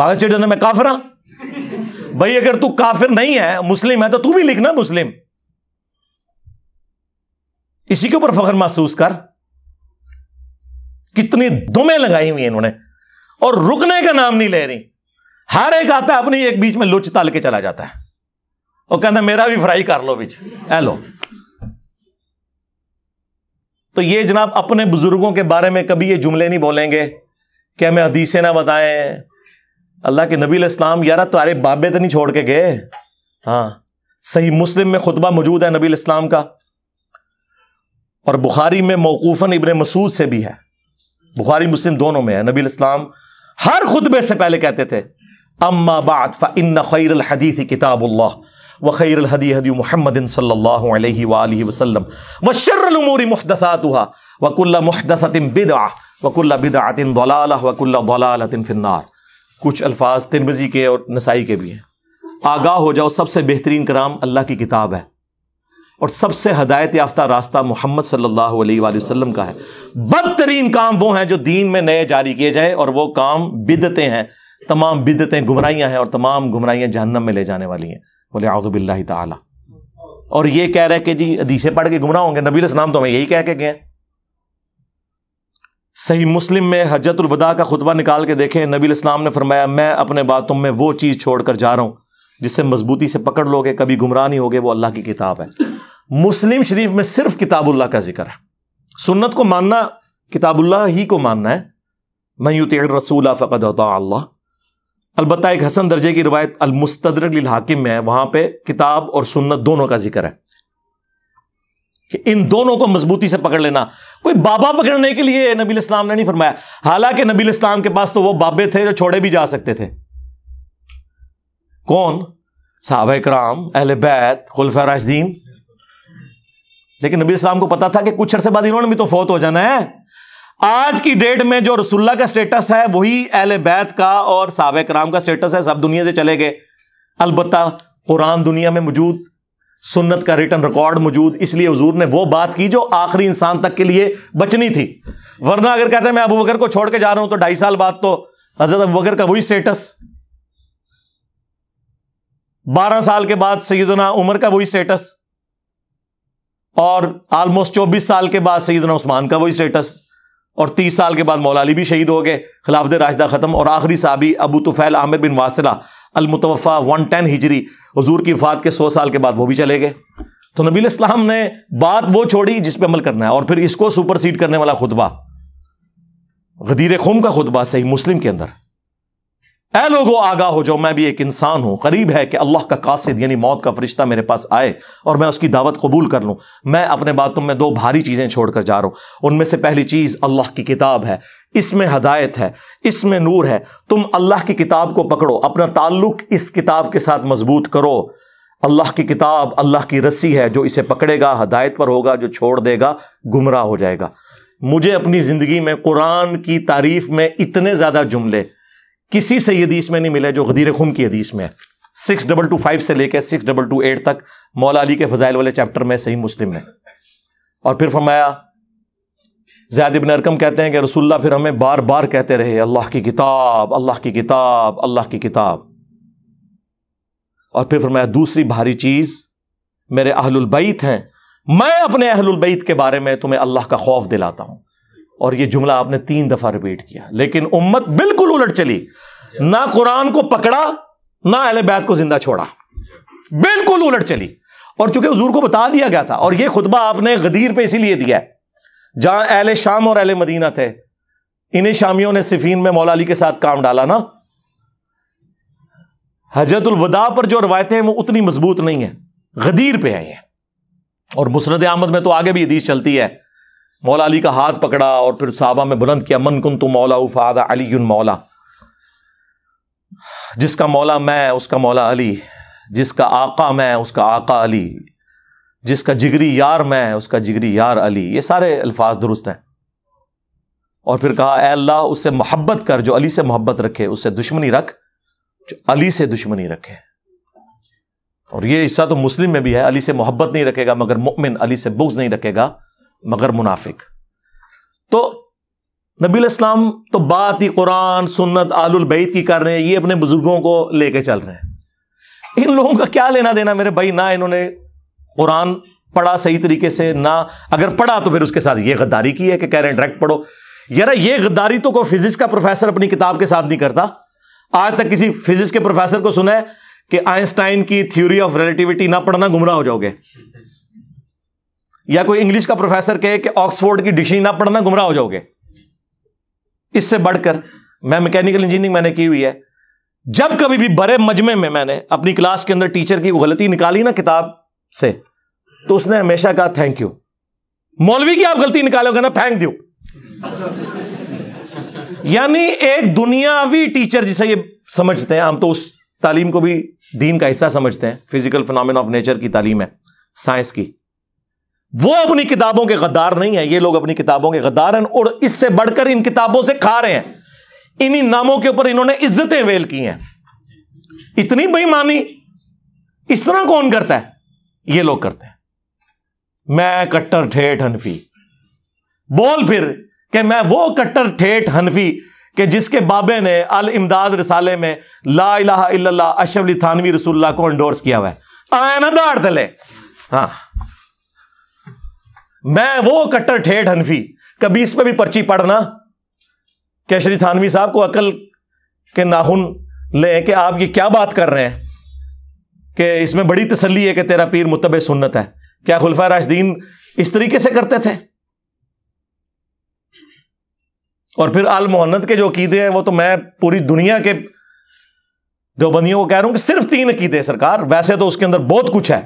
बागा चिड़ मैं काफरा हूं हाँ। भाई अगर तू काफिर नहीं है मुस्लिम है तो तू भी लिखना मुस्लिम इसी के ऊपर फख्र महसूस कर कितनी दुमें लगाई हुई इन्होंने और रुकने का नाम नहीं ले रही हर एक आता है अपनी एक बीच में लुच ताल के चला जाता है और कहता मेरा भी फ्राई कर लो बीच ए लो तो ये जनाब अपने बुजुर्गों के बारे में कभी ये जुमले नहीं बोलेंगे कि हमें हदीसें ना बताएं अल्लाह के नबी इस्लाम यार तुम्हारे बाबे तो नहीं छोड़ के गए हाँ सही मुस्लिम में खुतबा मौजूद है नबी इस्लाम का और बुखारी में मौकूफन इबन मसूद से भी है बुखारी मुस्लिम दोनों में है नबी इस्लाम हर खुतबे से पहले कहते थे अम्मा बाद फ़िन खैर हदीस किताबुल्ला व खैर हदी हदी मोहम्मद वसलम वसल्लम व शर्रमूरी हुआ वकुल्ला मुहदसतिन बिदा वकुल्ला बिदातिन दलाल वकुल्ला दलालतिन फिन्नार कुछ अल्फाज तिरमजी के और नसाई के भी हैं आगाह हो जाओ सबसे बेहतरीन कराम अल्लाह की किताब है और सबसे हदायत याफ्ता रास्ता मोहम्मद सल्लल्लाहु अलैहि वसल्लम का है बदतरीन काम वो हैं जो दीन में नए जारी किए जाए और वो काम बिदतें हैं तमाम बिदतें घुमराइयाँ हैं और तमाम गुमराइयाँ जहन्नम में ले जाने वाली हैं बोले आज़ुबिल्ला ताला और ये कह रहे हैं कि जी अदीसे पढ़ के गुमराह होंगे नबी इस्लाम तो हमें यही कह के गए हैं सही मुस्लिम में हजतुलवदा का खुतबा निकाल के देखें नबी इस्लाम ने फरमाया मैं अपने बातों में वो चीज़ छोड़ कर जा रहा हूँ जिससे मजबूती से पकड़ लोगे कभी गुमराह नहीं होगे वो अल्लाह की किताब है मुस्लिम शरीफ में सिर्फ किताबुल्ला का जिक्र है सुन्नत को मानना किताबुल्ला ही को मानना है मैं मयूत रसूल फ़कद अल्लाह अलबत् एक हसन दर्जे की रवायत अलमस्तर हाकिम में है वहाँ पर किताब और सुन्नत दोनों का जिक्र है कि इन दोनों को मजबूती से पकड़ लेना कोई बाबा पकड़ने के लिए नबी इस्लाम ने नहीं फरमाया हालांकि नबी इस्लाम के पास तो वो बाबे थे जो छोड़े भी जा सकते थे कौन साहब कराम अहल बैत खुलफ लेकिन नबी इस्लाम को पता था कि कुछ अरसे बाद इन्होंने भी तो फौत हो जाना है आज की डेट में जो रसुल्ला का स्टेटस है वही अहल बैत का और साहब कराम का स्टेटस है सब दुनिया से चले गए अलबत् कुरान दुनिया में मौजूद सुन्नत का रिटर्न रिकॉर्ड मौजूद इसलिए हजूर ने वो बात की जो आखिरी इंसान तक के लिए बचनी थी वरना अगर कहते हैं मैं अबू बकर को छोड़ के जा रहा हूं तो ढाई साल बाद तो हजरत अबू बकर का वही स्टेटस बारह साल के बाद सईदना उमर का वही स्टेटस और ऑलमोस्ट चौबीस साल के बाद सईदना उस्मान का वही स्टेटस और तीस साल के बाद मौलाली भी शहीद हो गए खिलाफ राशदा खत्म और आखिरी साबी अबू तुफैल आमिर बिन वासिला अलमतवफ़ा वन टेन हिजरी हजूर की वफात के सौ साल के बाद वो भी चले गए तो नबी इस्लाम ने बात वो छोड़ी जिस पर अमल करना है और फिर इसको सुपरसीड करने वाला खुतबा गदीर खुम का खुतबा सही मुस्लिम के अंदर ए लोगों आगाह हो जाओ मैं भी एक इंसान हूं करीब है कि अल्लाह का कासिद यानी मौत का फरिश्ता मेरे पास आए और मैं उसकी दावत कबूल कर लूं मैं अपने बातों में दो भारी चीज़ें छोड़कर जा रहा हूं उनमें से पहली चीज़ अल्लाह की किताब है इसमें हदायत है इसमें नूर है तुम अल्लाह की किताब को पकड़ो अपना ताल्लुक इस किताब के साथ मजबूत करो अल्लाह की किताब अल्लाह की रस्सी है जो इसे पकड़ेगा हदायत पर होगा जो छोड़ देगा गुमराह हो जाएगा मुझे अपनी ज़िंदगी में कुरान की तारीफ में इतने ज़्यादा जुमले किसी से हदीस में नहीं मिला जो गदीर खुम की हदीस में है सिक्स डबल टू फाइव से लेकर सिक्स डबल टू एट तक मौला अली के फजाइल वाले चैप्टर में सही मुस्लिम में और फिर फरमाया जयाद इबन अरकम कहते हैं कि रसुल्ला फिर हमें बार बार कहते रहे अल्लाह की किताब अल्लाह की किताब अल्लाह की किताब और फिर फरमाया दूसरी भारी चीज़ मेरे अहलुलबैत हैं मैं अपने अहलुलबैत के बारे में तुम्हें अल्लाह का खौफ दिलाता हूं और ये जुमला आपने तीन दफा रिपीट किया लेकिन उम्मत बिल्कुल उलट चली ना कुरान को पकड़ा ना अहले बैत को जिंदा छोड़ा बिल्कुल उलट चली और चूंकि हजूर को बता दिया गया था और यह खुतबा आपने गदीर पे इसीलिए दिया है जहां अहल शाम और अहल मदीना थे इन्हें शामियों ने सिफीन में मौला अली के साथ काम डाला ना हजरतुल वदा पर जो रवायतें हैं वो उतनी मजबूत नहीं है गदीर पे आई हैं और मुसरत अहमद में तो आगे भी हदीस चलती है मौला अली का हाथ पकड़ा और फिर साहबा में बुलंद किया मन कुन तो मौला उफादा अली मौला जिसका मौला मैं उसका मौला अली जिसका आका मैं उसका आका अली जिसका जिगरी यार मैं उसका जिगरी यार अली ये सारे अल्फाज दुरुस्त हैं और फिर कहा ए अल्लाह उससे मोहब्बत कर जो अली से मोहब्बत रखे उससे दुश्मनी रख जो अली से दुश्मनी रखे और ये हिस्सा तो मुस्लिम में भी है अली से मोहब्बत नहीं रखेगा मगर मुमिन अली से बुग्ज नहीं रखेगा मगर मुनाफिक तो नबी इस्लाम तो बात ही कुरान सुन्नत आलुल बैत की कर रहे हैं ये अपने बुजुर्गों को लेके चल रहे हैं इन लोगों का क्या लेना देना मेरे भाई ना इन्होंने कुरान पढ़ा सही तरीके से ना अगर पढ़ा तो फिर उसके साथ ये गद्दारी की है कि कह रहे हैं डायरेक्ट पढ़ो यार ये गद्दारी तो कोई फिजिक्स का प्रोफेसर अपनी किताब के साथ नहीं करता आज तक किसी फिजिक्स के प्रोफेसर को सुना है कि आइंस्टाइन की थ्योरी ऑफ रिलेटिविटी ना पढ़ना गुमराह हो जाओगे या कोई इंग्लिश का प्रोफेसर कहे कि ऑक्सफोर्ड की डिक्शनरी ना पढ़ना गुमराह हो जाओगे इससे बढ़कर मैं मैकेनिकल इंजीनियरिंग मैंने की हुई है जब कभी भी बड़े मजमे में मैंने अपनी क्लास के अंदर टीचर की गलती निकाली ना किताब से तो उसने हमेशा कहा थैंक यू मौलवी की आप गलती निकालोगे ना फेंक दो यानी एक दुनियावी टीचर जिसे ये समझते हैं हम तो उस तालीम को भी दीन का हिस्सा समझते हैं फिजिकल फिनोमिन ऑफ नेचर की तालीम है साइंस की वो अपनी किताबों के गद्दार नहीं है ये लोग अपनी किताबों के गद्दार हैं और इससे बढ़कर इन किताबों से खा रहे हैं इन्हीं नामों के ऊपर इन्होंने इज्जतें वेल की हैं इतनी बेईमानी इस तरह कौन करता है ये लोग करते हैं मैं कट्टर ठेठ हनफी बोल फिर कि मैं वो कट्टर ठेठ हनफी कि जिसके बाबे ने अल इमदाद रिसाले में ला इलाहा इल्लल्लाह अशरफ अली थानवी रसूलुल्लाह को एंडोर्स किया हुआ है आया ना दाड़ तले हाँ मैं वो कट्टर ठेठ हनफी कभी इस पर भी पर्ची पढ़ना क्या श्री थानवी साहब को अकल के नाखून ले कि आप ये क्या बात कर रहे हैं कि इसमें बड़ी तसली है कि तेरा पीर मुतब सुन्नत है क्या खुलफा राशदीन इस तरीके से करते थे और फिर आल मोहन्नत के जो अकीदे हैं वो तो मैं पूरी दुनिया के देवबंदियों को कह रहा हूं कि सिर्फ तीन अकीदे सरकार वैसे तो उसके अंदर बहुत कुछ है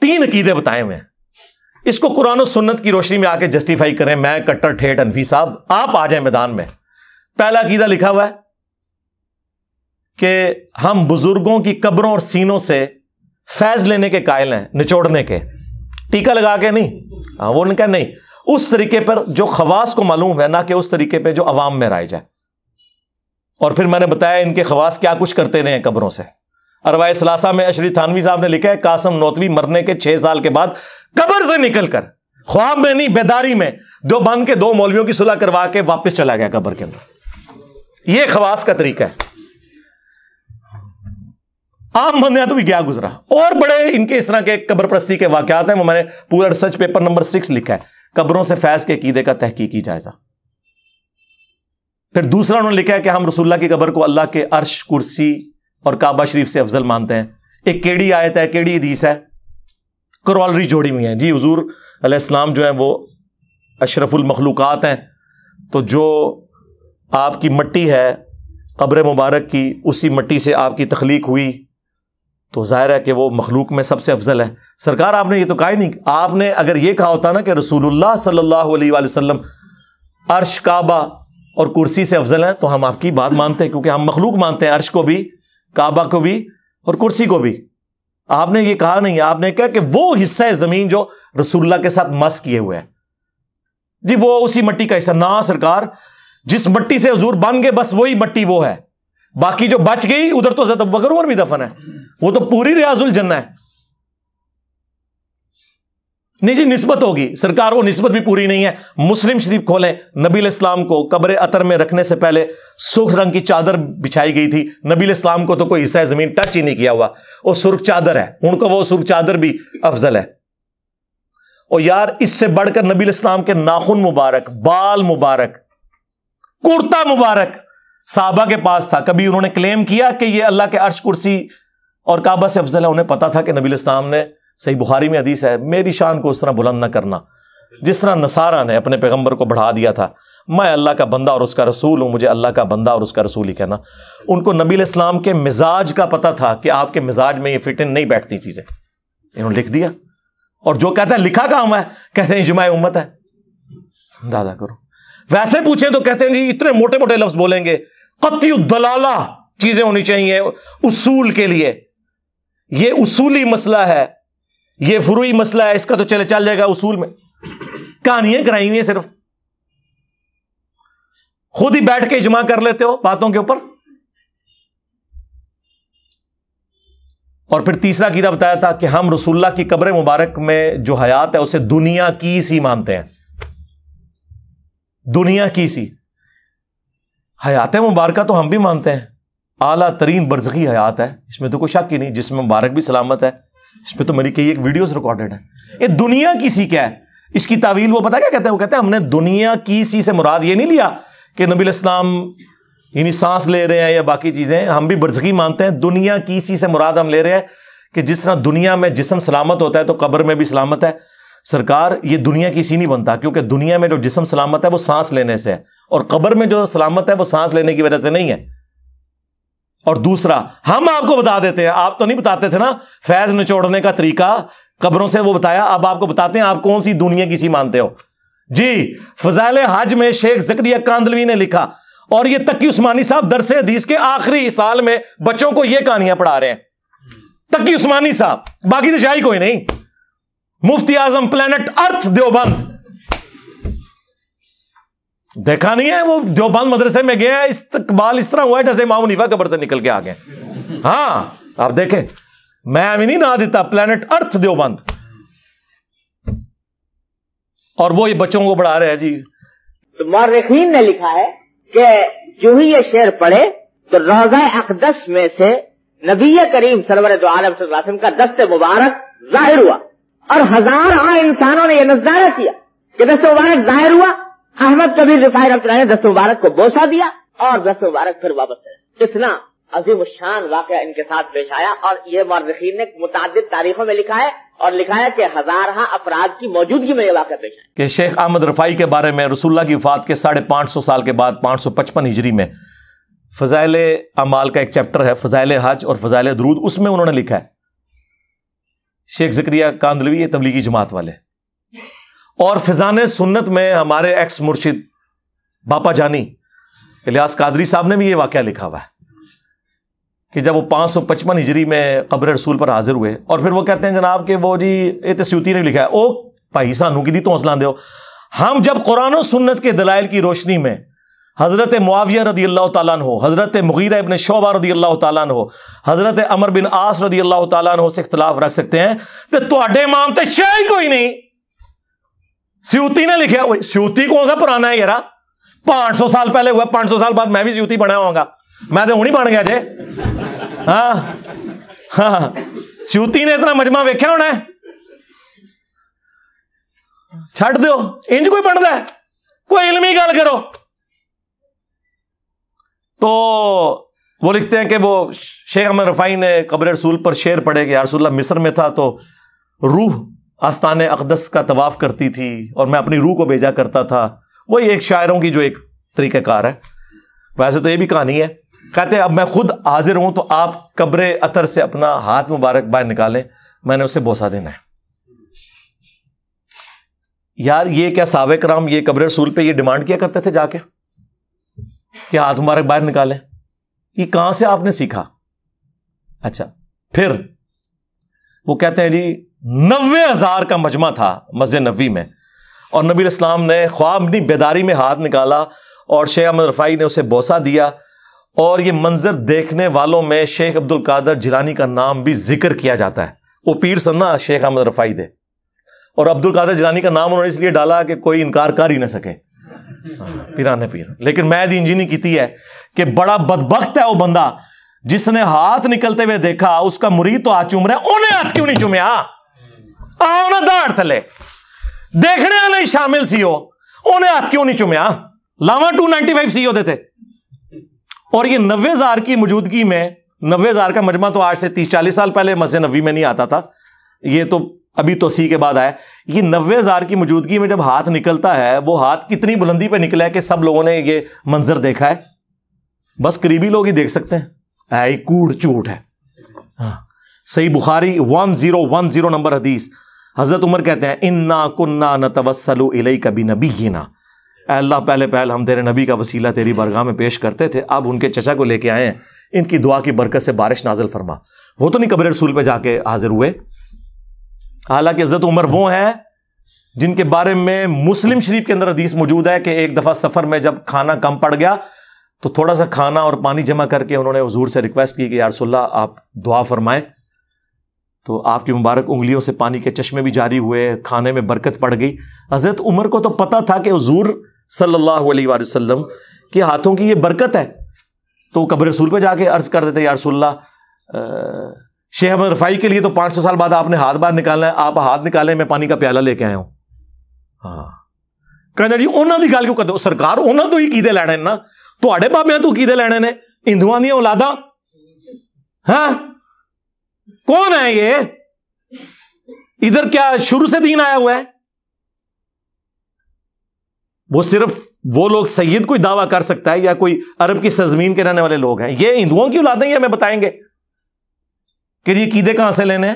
तीन अकीदे बताए हुए हैं इसको कुरान और सुन्नत की रोशनी में आके जस्टिफाई करें मैं कट्टर ठेठ अनफी साहब आप आ जाए मैदान में पहला कीदा लिखा हुआ है कि हम बुजुर्गों की कब्रों और सीनों से फैज लेने के कायल हैं निचोड़ने के टीका लगा के नहीं आ, हाँ, वो उनका नहीं उस तरीके पर जो खवास को मालूम है ना कि उस तरीके पर जो अवाम में राय जाए और फिर मैंने बताया इनके खवास क्या कुछ करते रहे कब्रों से अरवाए सलासा में अशरी थानवी साहब ने लिखा है कासम नौतवी मरने के छह साल के बाद कबर से निकलकर ख्वाब में नहीं बेदारी में दो बंद के दो मौलवियों की सुलह करवा के वापस चला गया कबर के अंदर यह खवास का तरीका है आम बंदे तो भी क्या गुजरा और बड़े इनके इस तरह के कब्र प्रस्ती के वाकत हैं वो मैंने पूरा रिसर्च पेपर नंबर सिक्स लिखा है कब्रों से फैज के कीदे का तहकीकी जायजा फिर दूसरा उन्होंने लिखा है कि हम रसुल्ला की कब्र को अल्लाह के अर्श कुर्सी और काबा शरीफ से अफजल मानते हैं एक केड़ी आयत है केड़ी हदीस है करौलरी जोड़ी हुई है जी हजूर अलैहिस्सलाम जो है वो अशरफुल मखलूक़ात हैं तो जो आपकी मट्टी है कब्र मुबारक की उसी मट्टी से आपकी तख्लीक हुई तो ज़ाहिर है कि वो मखलूक में सबसे अफजल है सरकार आपने ये तो कहा ही नहीं आपने अगर ये कहा होता ना कि रसूलुल्लाह सल्लल्लाहु अलैहि वसल्लम अर्श काबा और कुर्सी से अफजल हैं तो हम आपकी बात मानते हैं क्योंकि हम मखलूक मानते हैं अर्श को भी काबा को भी और कुर्सी को भी आपने ये कहा नहीं आपने कहा कि वो हिस्सा है जमीन जो रसुल्ला के साथ मस किए हुए हैं जी वो उसी मट्टी का हिस्सा ना सरकार जिस मट्टी से हजूर बन गए बस वही मट्टी वो है बाकी जो बच गई उधर तो ज्यादा बकर भी दफन है वो तो पूरी रियाजुल जन्ना है नहीं जी नस्बत होगी सरकार वो नस्बत भी पूरी नहीं है मुस्लिम शरीफ खोलें नबील इस्लाम को कब्र अतर में रखने से पहले सुर्ख रंग की चादर बिछाई गई थी नबील इस्लाम को तो कोई हिस्सा जमीन टच ही नहीं किया हुआ वो सुर्ख चादर है उनको वो सुर्ख चादर भी अफजल है और यार इससे बढ़कर नबील इस्लाम के नाखून मुबारक बाल मुबारक कुर्ता मुबारक साहबा के पास था कभी उन्होंने क्लेम किया कि ये अल्लाह के अर्श कुर्सी और काबा से अफजल है उन्हें पता था कि नबील इस्लाम ने सही बुखारी में हदीस है मेरी शान को उस तरह बुलंद न करना जिस तरह नसारा ने अपने पैगम्बर को बढ़ा दिया था मैं अल्लाह का बंदा और उसका रसूल हूँ मुझे अल्लाह का बंदा और उसका रसूल ही कहना उनको नबी इस्लाम के मिजाज का पता था कि आपके मिजाज में ये फिट नहीं बैठती चीज़ें इन्होंने लिख दिया और जो कहता है लिखा काम है कहते हैं इजमाय उम्मत है दादा करो वैसे पूछें तो कहते हैं जी इतने मोटे मोटे लफ्ज बोलेंगे कती दलाला चीजें होनी चाहिए उसूल के लिए यह उसूली मसला है ये फुरुई मसला है इसका तो चले चल जाएगा उसूल में कहानियां कराई हुई है सिर्फ खुद ही बैठ के जमा कर लेते हो बातों के ऊपर और फिर तीसरा गीता बताया था कि हम रसुल्ला की कब्र मुबारक में जो हयात है उसे दुनिया की सी मानते हैं दुनिया की सी हयात मुबारक तो हम भी मानते हैं आला तरीन बरजगी हयात है इसमें तो कोई शक ही नहीं जिसमें मुबारक भी सलामत है इस पर तो मेरी कई एक वीडियोस रिकॉर्डेड है ये दुनिया की सी क्या है इसकी तावील वो पता क्या कहते हैं वो कहते हैं हमने दुनिया की सी से मुराद ये नहीं लिया कि नबी इस्लाम यानी सांस ले रहे हैं या बाकी चीज़ें हम भी बरसकी मानते हैं दुनिया की सी से मुराद हम ले रहे हैं कि जिस तरह दुनिया में जिसम सलामत होता है तो कब्र में भी सलामत है सरकार ये दुनिया की सी नहीं बनता क्योंकि दुनिया में जो जिसम सलामत है वो सांस लेने से है और कब्र में जो सलामत है वो सांस लेने की वजह से नहीं है और दूसरा हम आपको बता देते हैं आप तो नहीं बताते थे ना फैज निचोड़ने का तरीका कब्रों से वो बताया अब आपको बताते हैं आप कौन सी दुनिया किसी मानते हो जी फजाइल हज में शेख जकरिया कांदलवी ने लिखा और ये तकी उस्मानी साहब दरस हदीस के आखिरी साल में बच्चों को ये कहानियां पढ़ा रहे हैं तकी उस्मानी साहब बाकी तो शाही कोई नहीं मुफ्ती आजम प्लान अर्थ देवबंद देखा नहीं है वो देवबंद मदरसे में गया इस्तकबाल इस तरह हुआ है जैसे इमाम मुनीफा कबर से निकल के आ गए हाँ आप देखें मैं अभी नहीं ना देता प्लेनेट अर्थ देवबंद और वो ये बच्चों को बढ़ा रहे हैं जी तो मारखीन ने लिखा है कि जो ही ये शेर पढ़े तो रोजा अकदस में से नबी करीम सरवर दो आलम सलम का दस्त मुबारक जाहिर हुआ और हजार आ इंसानों ने यह नजदारा किया कि दस्त मुबारक जाहिर हुआ अहमद कबीर रिफाई रफ्त ने दस मुबारक को बोसा दिया और दस मुबारक फिर वापस चले इतना अजीम शान वाक़ इनके साथ पेश आया और ये मौरखीन ने मुताद तारीखों में लिखा है और लिखा है कि हजारहा अपराध की मौजूदगी में ये वाक़ पेश आया कि शेख अहमद रफाई के बारे में रसुल्ला की वफात के साढ़े पांच सौ साल के बाद पांच सौ पचपन हिजरी में फ़जाइल अमाल का एक चैप्टर है फ़जाइल हज और फ़जाइल दरूद उसमें उन्होंने लिखा है शेख जक्रिया कांदलवी ये तबलीगी जमात वाले और फिजान सुन्नत में हमारे एक्स मुर्शिद बापा जानी इलियास कादरी साहब ने भी ये वाक्य लिखा हुआ है कि जब वो पाँच सौ पचपन हिजरी में कब्र रसूल पर हाजिर हुए और फिर वो कहते हैं जनाब कि वो जी ये तस्यूती तो ने लिखा है ओ भाई सानू की दी तो हौसला दो हम जब कुरान सुन्नत के दलाइल की रोशनी में हज़रत मुआविया रदी अल्लाह तालन हो हज़रत मुगीरा इबन शोबा रदी अल्लाह तालन हो हज़रत अमर बिन आस रदी अल्लाह तालन हो से इख्तलाफ रख सकते हैं तो इमाम तो शायद कोई नहीं स्यूती ने लिखा हुआ स्यूती कौन सा पुराना है यारा पांच सौ साल पहले हुआ पांच सौ साल बाद मैं भी स्यूती बना होगा मैं तो हूं ही बन गया जे हाँ हाँ स्यूती ने इतना मजमा वेख्या होना है छड़ दो इंज कोई बनता है कोई इलमी गल करो तो वो लिखते हैं कि वो शेख अहमद रफाई ने कब्र रसूल पर शेर पढ़े कि यारसुल्ला मिस्र में था तो रूह आस्थान अकदस का तवाफ़ करती थी और मैं अपनी रूह को भेजा करता था वही एक शायरों की जो एक तरीक़ाकार है वैसे तो ये भी कहानी है कहते हैं अब मैं खुद हाजिर हूं तो आप कब्र अतर से अपना हाथ मुबारक बाहर निकालें मैंने उसे बोसा देना है यार ये क्या सावे कराम ये कब्र रसूल पे ये डिमांड किया करते थे जाके कि हाथ मुबारक बाहर निकालें ये कहां से आपने सीखा अच्छा फिर वो कहते हैं जी नब्बे हजार का मजमा था मस्जिद नबी में और नबी इस्लाम ने ख्वाब अपनी बेदारी में हाथ निकाला और शेख अहमद रफ़ाई ने उसे बोसा दिया और ये मंजर देखने वालों में शेख अब्दुल कादर जिलानी का नाम भी जिक्र किया जाता है वो पीर सन्ना शेख अहमद रफ़ाई थे और अब्दुल कादर जिलानी का नाम उन्होंने इसलिए डाला कि कोई इनकार कर ही ना सके हाँ, पीरान पीर लेकिन मैं नहीं की है कि बड़ा बदबख्त है वो बंदा जिसने हाथ निकलते हुए देखा उसका मुरीद तो आ चूम रहा है उन्हें हाथ क्यों नहीं चुमया ਆਉਣਾ ਧਾੜ ਥੱਲੇ ਦੇਖਣੇ ਵਾਲੇ ਸ਼ਾਮਿਲ ਸੀ ਉਹ उन्हें हाथ क्यों नहीं चुमया लावा फाइव सी होते थे और ये नब्बे हजार की मौजूदगी में नब्बे हजार का मजमा तो आज से तीस चालीस साल पहले मस्जिद नबी में नहीं आता था ये तो अभी सी के बाद आया ये नब्बे हजार की मौजूदगी में जब हाथ निकलता है वो हाथ कितनी बुलंदी पर निकला है कि सब लोगों ने ये मंजर देखा है बस करीबी लोग ही देख सकते हैं कूड़ चूट है हाँ सही Bukhari one zero one zero number हदीस हज़रत उमर कहते हैं इन्ना कुन्ना न तवसल कभी नबी ही ना अल्लाह पहले पहल हम तेरे नबी का वसीला तेरी बरगाह में पेश करते थे अब उनके चचा को लेके आए इनकी दुआ की बरकत से बारिश नाजल फरमा वो तो नहीं कब्र रसूल पे जाके हाजिर हुए हालांकि हज़रत उमर वो हैं जिनके बारे में मुस्लिम शरीफ के अंदर हदीस मौजूद है कि एक दफ़ा सफ़र में जब खाना कम पड़ गया तो थोड़ा सा खाना और पानी जमा करके उन्होंने हजूर से रिक्वेस्ट की कि यारसोल्ला आप दुआ फरमाएं तो आपकी मुबारक उंगलियों से पानी के चश्मे भी जारी हुए खाने में बरकत पड़ गई हज़रत उमर को तो पता था कि हजूर सल्लल्लाहु अलैहि वसल्लम के हाथों की ये बरकत है तो कब्र रसूल पे जाके अर्ज़ कर देते यारसोल्ला शेह अहमद रफाई के लिए तो पाँच सौ साल बाद आपने हाथ बाहर निकालना है आप हाथ निकाले मैं पानी का प्याला लेके आया हूं हाँ कहना जी उन्होंने ਦੀ क्यों कर दो सरकार उन्होंने ਉਹਨਾਂ ਤੋਂ ਹੀ ਕੀਦੇ ਲੈਣੇ तो बाबे ਬਾਬਿਆਂ ਤੋਂ ਕੀਦੇ ਲੈਣੇ ਨੇ ਹਿੰਦੂਆਂ ਦੀਆਂ ਔਲਾਦਾਂ कौन है ये इधर क्या शुरू से दीन आया हुआ है वो सिर्फ वो लोग सैयद कोई दावा कर सकता है या कोई अरब की सरजमीन के रहने वाले लोग हैं ये हिंदुओं की औलादें हमें बताएंगे कि ये कीदे कहां से लेने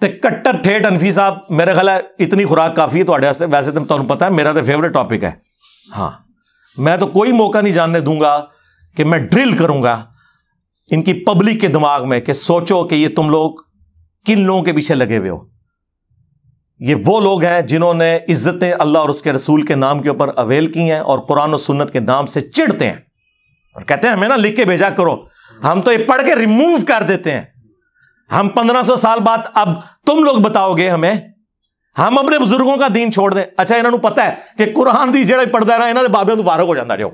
तो कट्टर ठेठ अनफी साहब मेरा ख्याल इतनी खुराक काफी है तो वैसे तो तुम्हें पता है मेरा तो फेवरेट टॉपिक है हाँ मैं तो कोई मौका नहीं जानने दूंगा कि मैं ड्रिल करूंगा इनकी पब्लिक के दिमाग में कि सोचो कि ये तुम लोग किन लोगों के पीछे लगे हुए हो ये वो लोग हैं जिन्होंने इज्जतें अल्लाह और उसके रसूल के नाम के ऊपर अवेल की हैं और कुरान और सुन्नत के नाम से चिढ़ते हैं और कहते हैं हमें ना लिख के भेजा करो हम तो ये पढ़ के रिमूव कर देते हैं हम पंद्रह सौ साल बाद अब तुम लोग बताओगे हमें हम अपने बुजुर्गों का दीन छोड़ दें अच्छा इन्होंने पता है कि कुरान की ਜਿਹੜਾ पढ़ता है ना इन्होंने बाबे ਤੋਂ ਵਾਰਕ हो जाता ਜੋ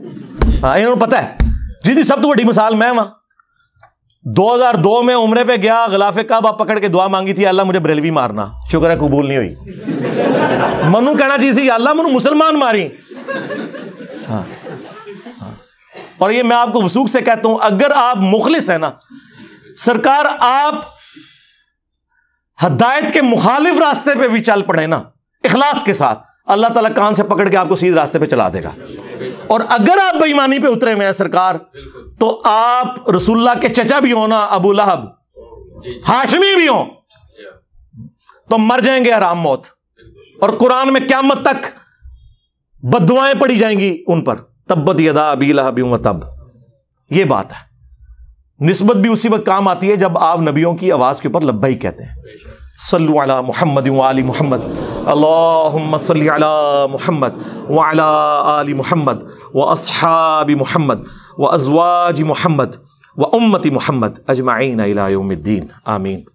हाँ ਇਹਨਾਂ पता है ਹੈ सब तो ਤੋਂ मिसाल मैं वहां 2002 में उम्र पे गया गलाफे कब आप पकड़ के दुआ मांगी थी अल्लाह मुझे बरेलवी मारना शुक्र है कबूल नहीं हुई मनु कहना चाहिए थी अल्लाह मनु मुसलमान मारी हाँ, हाँ। और ये मैं आपको वसूख से कहता हूं अगर आप मुखलिस है ना सरकार आप हदायत के मुखालिफ रास्ते पे भी चल पड़े ना इखलास के साथ अल्लाह ताला कान से पकड़ के आपको सीधे रास्ते पे चला देगा और अगर आप बेईमानी पे उतरे हुए हैं सरकार तो आप रसुल्ला के चचा भी हो ना अबू लहब हाशमी भी हो तो मर जाएंगे आराम मौत और कुरान में क्यामत तक बदवाएं पड़ी जाएंगी उन पर तब्बत यदा अबी लहब तब यह बात है नस्बत भी उसी वक्त काम आती है जब आप नबियों की आवाज के ऊपर लब्बई कहते हैं सल्लु अला मोहम्मद वाली मोहम्मद اللهم صل على محمد وعلى آل محمد وأصحاب محمد وأزواج محمد وأمة محمد أجمعين إلى يوم الدين آمين